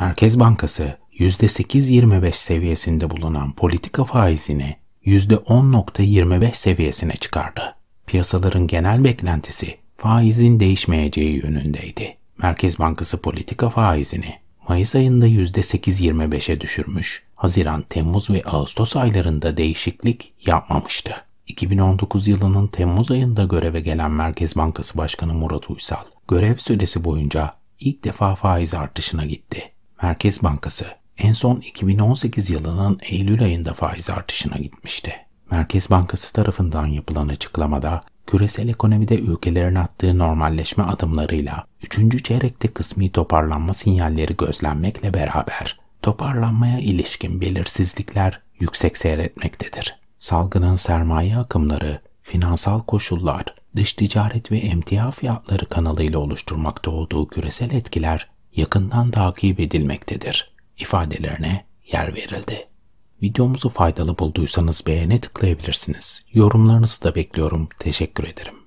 Merkez Bankası %8.25 seviyesinde bulunan politika faizini %10.25 seviyesine çıkardı. Piyasaların genel beklentisi faizin değişmeyeceği yönündeydi. Merkez Bankası politika faizini Mayıs ayında %8.25'e düşürmüş, Haziran, Temmuz ve Ağustos aylarında değişiklik yapmamıştı. 2019 yılının Temmuz ayında göreve gelen Merkez Bankası Başkanı Murat Uysal, görev süresi boyunca ilk defa faiz artışına gitti. Merkez Bankası en son 2018 yılının Eylül ayında faiz artışına gitmişti. Merkez Bankası tarafından yapılan açıklamada küresel ekonomide ülkelerin attığı normalleşme adımlarıyla 3. çeyrekte kısmi toparlanma sinyalleri gözlenmekle beraber toparlanmaya ilişkin belirsizlikler yüksek seyretmektedir. Salgının sermaye akımları, finansal koşullar, dış ticaret ve emtia fiyatları kanalıyla oluşturmakta olduğu küresel etkiler yakından takip edilmektedir ifadelerine yer verildi. Videomuzu faydalı bulduysanız beğene tıklayabilirsiniz. Yorumlarınızı da bekliyorum. Teşekkür ederim.